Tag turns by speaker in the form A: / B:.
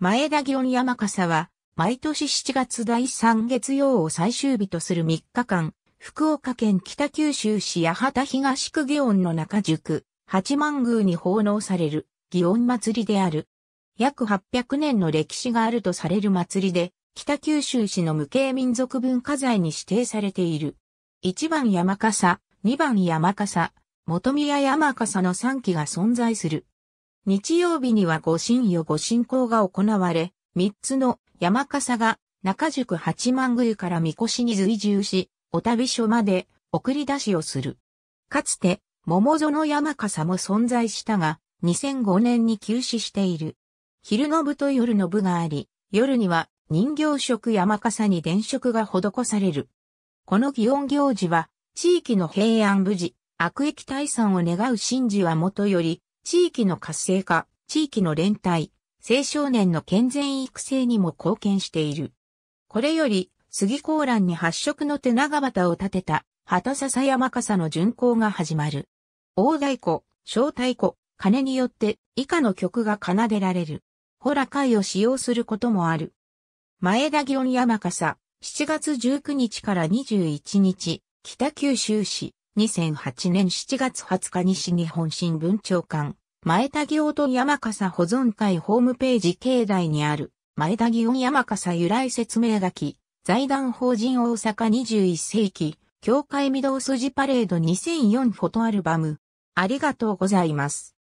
A: 前田祇園山
B: 笠は、毎年7月第3月曜を最終日とする3日間、福岡県北九州市八幡東区祇園の中宿、八幡宮に奉納される、祇園祭である。約800年の歴史があるとされる祭りで、北九州市の無形民族文化財に指定されている。1番山笠、2番山笠、元宮山笠の3基が存在する。日曜日には御神与御神行が行われ、三つの山笠が中宿八幡宮から神輿に随従し、お旅所まで送り出しをする。かつて、桃園山笠も存在したが、2005年に休止している。昼の部と夜の部があり、夜には人形色山笠に電飾が施される。この祇園行事は、地域の平安無事、悪役退散を願う神事はもとより、地域の活性化、地域の連帯、青少年の健全育成にも貢献している。これより、杉高蘭に発色の手長旗を立てた、畑笹山笠の巡行が始まる。大太鼓、小太鼓、鐘によって以下の曲が奏でられる。ほら会を使用することもある。前田祇園山笠、7月19日から21日、北九州市。2008年7月20日西日本新聞長官、前田祇音山笠保存会ホームページ境内にある、前田祇音山笠由来説明書き、財団法人大阪21世紀、教会御堂筋パレード2004フォトアルバム。ありがとうございます。